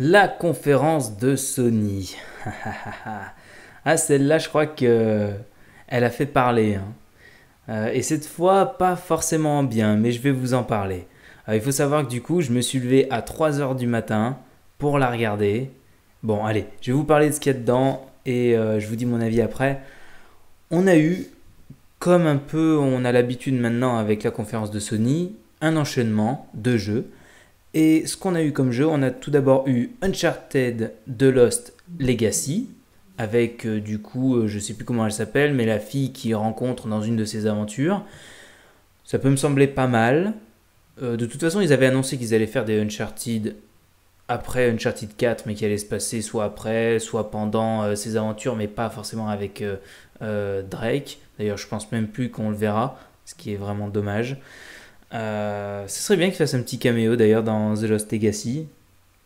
la conférence de Sony. ah, celle-là, je crois que elle a fait parler. Hein. Euh, et cette fois, pas forcément bien, mais je vais vous en parler. Euh, il faut savoir que du coup, je me suis levé à 3h du matin pour la regarder. Bon, allez, je vais vous parler de ce qu'il y a dedans et euh, je vous dis mon avis après. On a eu, comme un peu on a l'habitude maintenant avec la conférence de Sony, un enchaînement de jeux. Et ce qu'on a eu comme jeu, on a tout d'abord eu Uncharted The Lost Legacy, avec euh, du coup, je euh, je sais plus comment elle s'appelle, mais la fille qu'il rencontre dans une de ses aventures. Ça peut me sembler pas mal. Euh, de toute façon, ils avaient annoncé qu'ils allaient faire des Uncharted après Uncharted 4, mais qui allait se passer soit après, soit pendant ses aventures, mais pas forcément avec Drake. D'ailleurs, je pense même plus qu'on le verra, ce qui est vraiment dommage. Euh, ce serait bien qu'il fasse un petit caméo d'ailleurs dans The Lost Legacy.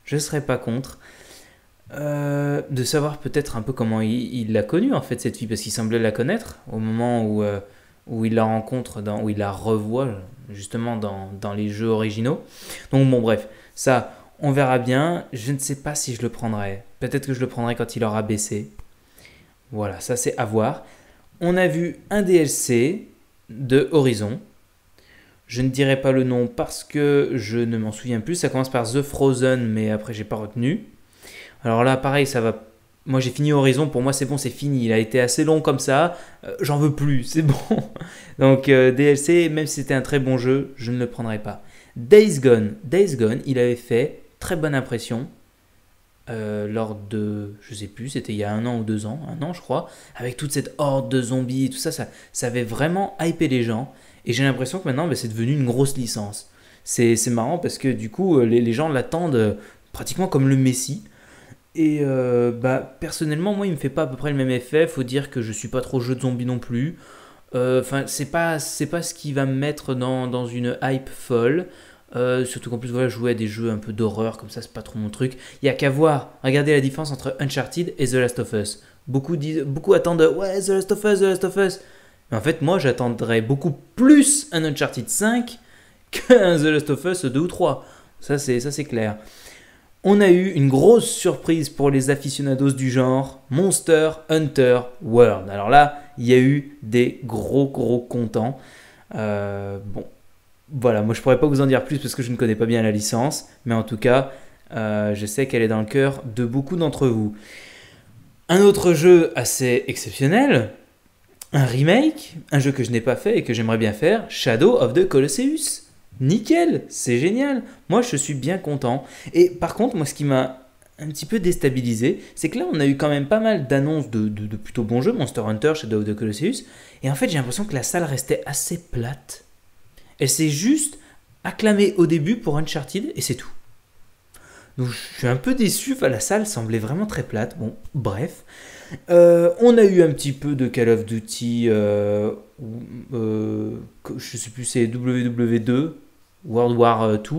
Je serais pas contre. Euh, de savoir peut-être un peu comment il l'a connue en fait cette fille parce qu'il semblait la connaître au moment où, euh, où il la rencontre, dans, où il la revoit justement dans, dans, les jeux originaux. Donc bon bref, ça on verra bien. Je ne sais pas si je le prendrai. Peut-être que je le prendrai quand il aura baissé. Voilà, ça c'est à voir. On a vu un DLC de Horizon je ne dirai pas le nom parce que je ne m'en souviens plus. Ça commence par The Frozen, mais après j'ai pas retenu. Alors là, pareil, ça va. Moi j'ai fini Horizon, pour moi c'est bon, c'est fini. Il a été assez long comme ça, euh, j'en veux plus, c'est bon. Donc euh, DLC, même si c'était un très bon jeu, je ne le prendrai pas. Days Gone, Days Gone, il avait fait très bonne impression euh, lors de, je sais plus, c'était il y a un an ou deux ans, un an je crois, avec toute cette horde de zombies, et tout ça, ça, ça avait vraiment hypé les gens. Et j'ai l'impression que maintenant, ben, c'est devenu une grosse licence. C'est marrant parce que du coup, euh, les, gens l'attendent euh, pratiquement comme le Messi. Et euh, bah, personnellement, moi, il me fait pas à peu près le même effet. Faut dire que je suis pas trop jeu de zombies non plus. Enfin, c'est pas, pas ce qui va me mettre dans, dans une hype folle. surtout qu'en plus, voilà, jouer à des jeux un peu d'horreur, comme ça, c'est pas trop mon truc. Il y a qu'à voir. Regardez la différence entre Uncharted et The Last of Us. Beaucoup, disent, beaucoup attendent Ouais, The Last of Us, The Last of Us en fait, moi, j'attendrais beaucoup plus un Uncharted 5 qu'un The Last of Us 2 ou 3. Ça, c'est, ça, c'est clair. On a eu une grosse surprise pour les aficionados du genre, Monster Hunter World. Alors là, il y a eu des gros gros contents. Euh, bon, voilà, moi je pourrais pas vous en dire plus parce que je ne connais pas bien la licence, mais en tout cas, euh, je sais qu'elle est dans le cœur de beaucoup d'entre vous. Un autre jeu assez exceptionnel, un remake, un jeu que je n'ai pas fait et que j'aimerais bien faire, Shadow of the Colosseus. Nickel, c'est génial. Moi, je suis bien content. Et par contre, moi, ce qui m'a un petit peu déstabilisé, c'est que là, on a eu quand même pas mal d'annonces de, plutôt bons jeux, Monster Hunter, Shadow of the Colosseus, et en fait, j'ai l'impression que la salle restait assez plate. Elle s'est juste acclamée au début pour Uncharted, et c'est tout je suis un peu déçu, la salle semblait vraiment très plate. Bon, bref. Euh, on a eu un petit peu de Call of Duty, euh, euh, je sais plus, c'est WW2, World War 2. Euh,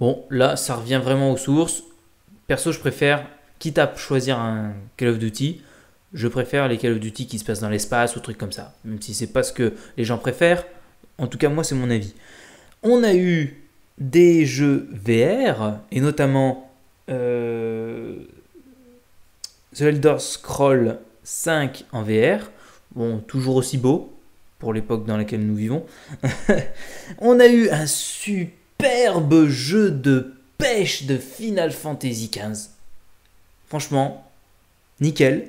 bon, là, ça revient vraiment aux sources. Perso, je préfère, quitte à choisir un Call of Duty, je préfère les Call of Duty qui se passent dans l'espace ou trucs comme ça. Même si c'est pas ce que les gens préfèrent, en tout cas, moi, c'est mon avis. On a eu des jeux VR, et notamment euh, The Elder Scrolls 5 en VR, bon, toujours aussi beau pour l'époque dans laquelle nous vivons, on a eu un superbe jeu de pêche de Final Fantasy XV. Franchement, nickel.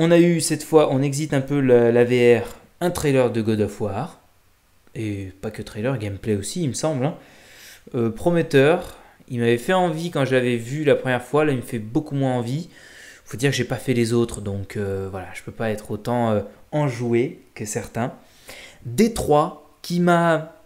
On a eu cette fois, on exit un peu la VR, un trailer de God of War et pas que trailer, gameplay aussi, il me semble. Hein. Euh, prometteur, il m'avait fait envie quand je l'avais vu la première fois, là il me fait beaucoup moins envie. Faut dire que j'ai pas fait les autres, donc euh, voilà, je peux pas être autant euh, enjoué que certains. Détroit, qui m'a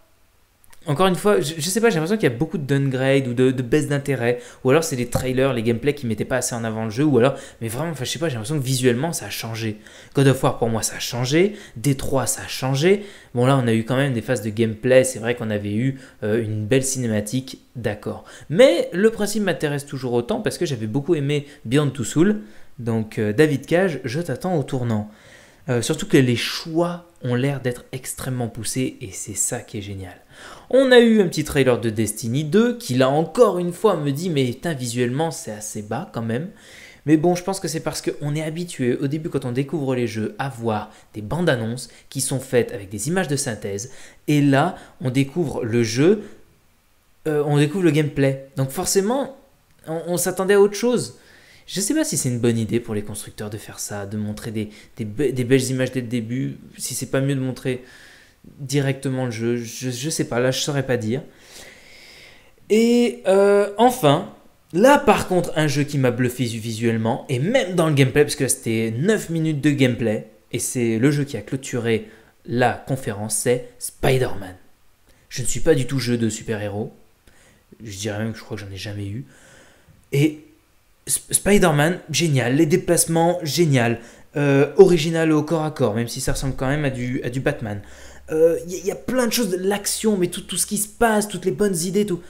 encore une fois, je, sais pas, j'ai l'impression qu'il y a beaucoup de downgrade ou de, baisse d'intérêt, ou alors c'est les trailers, les gameplays qui mettaient pas assez en avant le jeu, ou alors, mais vraiment, enfin, je sais pas, j'ai l'impression que visuellement ça a changé. God of War pour moi ça a changé, Détroit, ça a changé. Bon là, on a eu quand même des phases de gameplay, c'est vrai qu'on avait eu euh, une belle cinématique, d'accord. Mais le principe m'intéresse toujours autant parce que j'avais beaucoup aimé Beyond Two donc euh, David Cage, je t'attends au tournant. Euh, surtout que les choix ont l'air d'être extrêmement poussés et c'est ça qui est génial. On a eu un petit trailer de Destiny 2 qui là encore une fois me dit mais visuellement c'est assez bas quand même. Mais bon, je pense que c'est parce qu'on est habitué au début quand on découvre les jeux à voir des bandes annonces qui sont faites avec des images de synthèse. Et là, on découvre le jeu, euh, on découvre le gameplay. Donc forcément, on s'attendait à autre chose. Je ne sais pas si c'est une bonne idée pour les constructeurs de faire ça, de montrer des, belles images dès le début, si c'est pas mieux de montrer directement le jeu, je, ne sais pas, là je ne saurais pas dire. Et euh, enfin, là par contre, un jeu qui m'a bluffé visuellement, et même dans le gameplay, parce que là, c'était 9 minutes de gameplay, et c'est le jeu qui a clôturé la conférence, c'est Spider-Man. Je ne suis pas du tout jeu de super-héros, je dirais même que je crois que j'en ai jamais eu. Et Spider-Man, génial. Les déplacements, génial. Euh, original au corps à corps, même si ça ressemble quand même à du, Batman. Il euh, y, a plein de choses, l'action, mais tout, tout, ce qui se passe, toutes les bonnes idées, tout.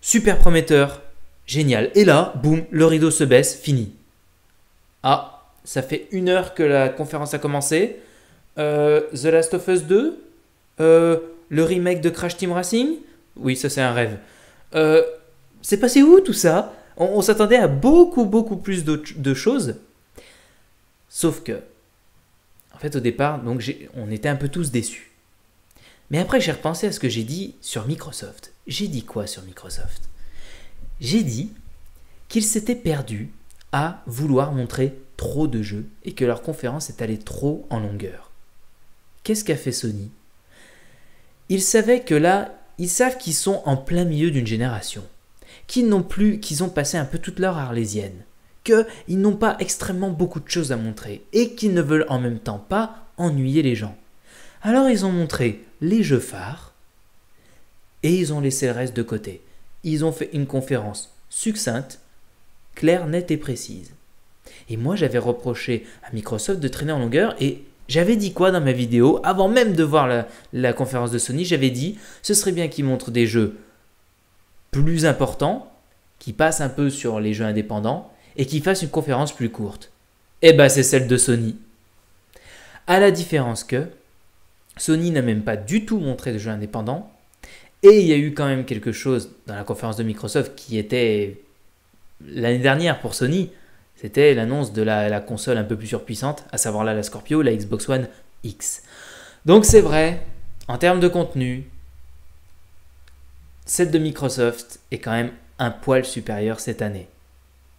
Super prometteur, génial. Et là, boum, le rideau se baisse, fini. Ah, ça fait une heure que la conférence a commencé. Euh, The Last of Us 2 Le remake de Crash Team Racing Oui, ça c'est un rêve. c'est passé où tout ça on, s'attendait à beaucoup, beaucoup plus de choses. Sauf que, en fait, au départ, donc on était un peu tous déçus. Mais après, j'ai repensé à ce que j'ai dit sur Microsoft. J'ai dit quoi sur Microsoft J'ai dit qu'ils s'étaient perdus à vouloir montrer trop de jeux et que leur conférence est allée trop en longueur. Qu'est-ce qu'a fait Sony Ils savaient que là, ils savent qu'ils sont en plein milieu d'une génération qu'ils n'ont plus, qu'ils ont passé un peu toute leur arlésienne, qu'ils n'ont pas extrêmement beaucoup de choses à montrer et qu'ils ne veulent en même temps pas ennuyer les gens. Alors ils ont montré les jeux phares et ils ont laissé le reste de côté. Ils ont fait une conférence succincte, claire, nette et précise. Et moi j'avais reproché à Microsoft de traîner en longueur et j'avais dit quoi dans ma vidéo Avant même de voir la, la conférence de Sony, j'avais dit ce serait bien qu'ils montrent des jeux plus important, qui passe un peu sur les jeux indépendants et qui fasse une conférence plus courte. et eh ben, c'est celle de Sony. À la différence que Sony n'a même pas du tout montré de jeux indépendants et il y a eu quand même quelque chose dans la conférence de Microsoft qui était l'année dernière pour Sony. C'était l'annonce de la, console un peu plus surpuissante, à savoir là la Scorpio, la Xbox One X. Donc c'est vrai, en termes de contenu, cette de Microsoft est quand même un poil supérieur cette année.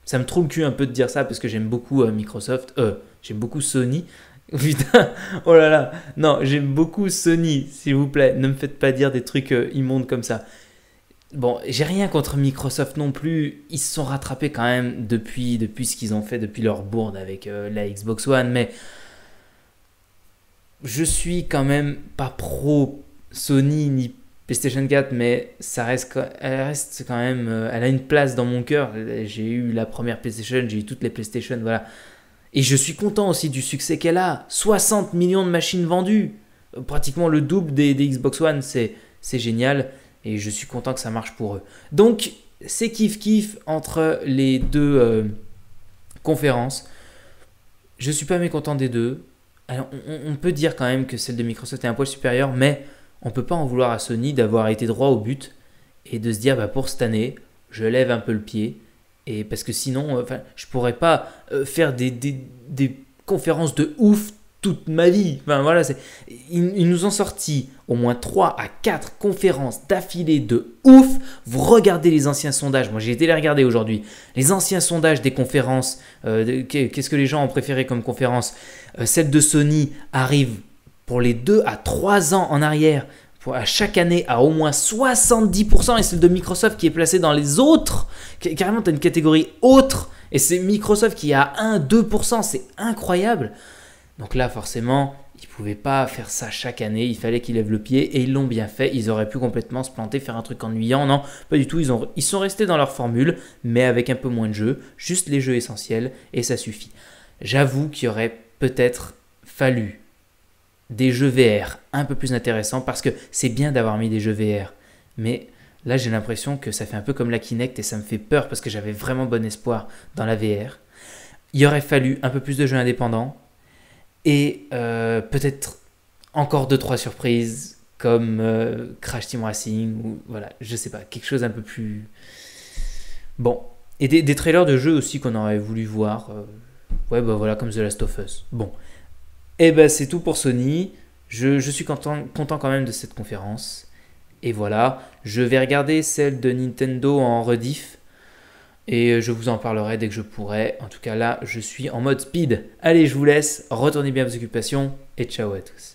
Ça me trouve le cul un peu de dire ça parce que j'aime beaucoup euh, Microsoft, euh, j'aime beaucoup Sony. Putain, oh là là, non, j'aime beaucoup Sony, s'il vous plaît, ne me faites pas dire des trucs euh, immondes comme ça. Bon, j'ai rien contre Microsoft non plus, ils se sont rattrapés quand même depuis, depuis ce qu'ils ont fait, depuis leur bourde avec euh, la Xbox One, mais je suis quand même pas pro Sony ni PlayStation 4, mais ça reste, elle reste quand même, euh, elle a une place dans mon cœur. J'ai eu la première PlayStation, j'ai eu toutes les PlayStation, voilà. Et je suis content aussi du succès qu'elle a. 60 millions de machines vendues, euh, pratiquement le double des, Xbox One, c'est génial. Et je suis content que ça marche pour eux. Donc, c'est kiff-kiff entre les deux euh, conférences. Je suis pas mécontent des deux. Alors, on, peut dire quand même que celle de Microsoft est un poil supérieure, mais on peut pas en vouloir à Sony d'avoir été droit au but et de se dire bah, pour cette année, je lève un peu le pied. Et parce que sinon, euh, enfin, je pourrais pas euh, faire des, conférences de ouf toute ma vie. Enfin, voilà, ils, nous ont sorti au moins 3 à 4 conférences d'affilée de ouf. Vous regardez les anciens sondages. Moi, j'ai été les regarder aujourd'hui. Les anciens sondages des conférences. Euh, qu'est-ce que les gens ont préféré comme conférence Celle de Sony arrive pour les 2 à 3 ans en arrière, pour, à chaque année à au moins 70%, et celle de Microsoft qui est placé dans les autres. Carrément, tu as une catégorie autre, et c'est Microsoft qui est à 1-2%, c'est incroyable. Donc là, forcément, ils ne pouvaient pas faire ça chaque année, il fallait qu'ils lèvent le pied, et ils l'ont bien fait, ils auraient pu complètement se planter, faire un truc ennuyant, non, pas du tout, ils, ont, ils sont restés dans leur formule, mais avec un peu moins de jeux, juste les jeux essentiels, et ça suffit. J'avoue qu'il aurait peut-être fallu des jeux VR un peu plus intéressants parce que c'est bien d'avoir mis des jeux VR. Mais là, j'ai l'impression que ça fait un peu comme la Kinect et ça me fait peur parce que j'avais vraiment bon espoir dans la VR. Il aurait fallu un peu plus de jeux indépendants et euh, peut-être encore 2-3 surprises comme euh, Crash Team Racing ou voilà, je sais pas, quelque chose un peu plus. Bon. Et des, trailers de jeux aussi qu'on aurait voulu voir. Euh, ouais, bah voilà, comme The Last of Us. Bon. Et eh ben c'est tout pour Sony. Je, suis content, content, quand même de cette conférence. Et voilà, je vais regarder celle de Nintendo en rediff. Et euh, je vous en parlerai dès que je pourrai. En tout cas là, je suis en mode speed. Allez, je vous laisse. Retournez bien à vos occupations. Et ciao à tous.